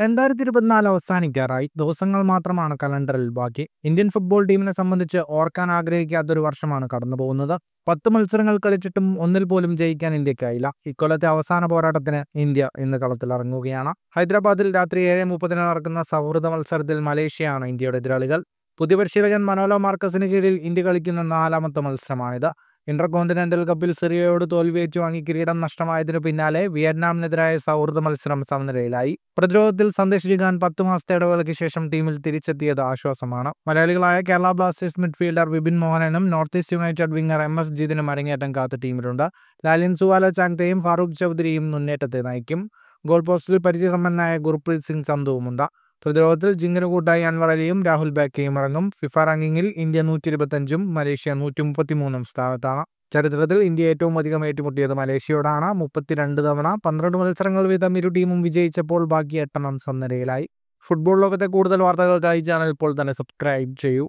രണ്ടായിരത്തി ഇരുപത്തിനാല് അവസാനിക്കാറായി ദിവസങ്ങൾ മാത്രമാണ് കലണ്ടറിൽ ബാക്കി ഇന്ത്യൻ ഫുട്ബോൾ ടീമിനെ സംബന്ധിച്ച് ഓർക്കാൻ ആഗ്രഹിക്കാത്തൊരു വർഷമാണ് കടന്നു പോകുന്നത് പത്ത് മത്സരങ്ങൾ കളിച്ചിട്ടും ഒന്നിൽ പോലും ജയിക്കാൻ ഇന്ത്യക്കായില്ല ഇക്കൊല്ലത്തെ അവസാന പോരാട്ടത്തിന് ഇന്ത്യ ഇന്ന് കളത്തിലിറങ്ങുകയാണ് ഹൈദരാബാദിൽ രാത്രി ഏഴ് മുപ്പതിന് നടക്കുന്ന സൗഹൃദ മത്സരത്തിൽ മലേഷ്യയാണ് ഇന്ത്യയുടെ എതിരാളികൾ പുതിയ പരിശീലകൻ മനോലോ മാർക്കസിന് കീഴിൽ ഇന്ത്യ കളിക്കുന്ന നാലാമത്തെ മത്സരമാണിത് ഇന്റർകോണ്ടിനെന്റൽ കപ്പിൽ സിറിയയോട് തോൽവി ഏറ്റുവാങ്ങി കിരീടം നഷ്ടമായതിനു പിന്നാലെ വിയറ്റ്നാമിനെതിരായ സൗഹൃദ മത്സരം സമനിലയിലായി പ്രതിരോധത്തിൽ സന്ദേശ് ജിഗാൻ പത്ത് മാസത്തെ ഇടവേളയ്ക്ക് ശേഷം ടീമിൽ തിരിച്ചെത്തിയത് ആശ്വാസമാണ് മലയാളികളായ കേരള ബ്ലാസ്റ്റേഴ്സ് മിഡ്ഫീൽഡർ വിപിൻ മോഹനനും North East United winger M S ജീതിനും അരങ്ങേറ്റം കാത്ത ടീമിലുണ്ട് ലാലിൻ സുവാല ചാങ്തയും ഫാറൂഖ് ചൗധരിയും മുന്നേറ്റത്തെ നയിക്കും ഗോൾ പോസ്റ്റിൽ പരിചയസമ്പന്നനായ ഗുർപ്രീത് സിംഗ് സന്ധുവുമുണ്ട് പ്രതിരോധത്തിൽ ജിങ്കിന് കൂട്ടായി അൻവർ അലിയും രാഹുൽ ബാക്കയും ഇറങ്ങും ഫിഫ റാങ്കിങ്ങിൽ ഇന്ത്യ നൂറ്റി ഇരുപത്തഞ്ചും മലേഷ്യ നൂറ്റി മുപ്പത്തിമൂന്നും സ്ഥാനത്താണ് ചരിത്രത്തിൽ ഇന്ത്യ ഏറ്റവും അധികം ഏറ്റുമുട്ടിയത് മലേഷ്യയോടാണ് മുപ്പത്തിരണ്ട് തവണ പന്ത്രണ്ട് മത്സരങ്ങൾ വീതം ഇരു ടീമും വിജയിച്ചപ്പോൾ ബാക്കി എട്ടെണ്ണം സമനിലയിലായി ഫുട്ബോൾ ലോകത്തെ കൂടുതൽ വാർത്തകൾക്കായി ചാനൽ ഇപ്പോൾ തന്നെ സബ്സ്ക്രൈബ് ചെയ്യൂ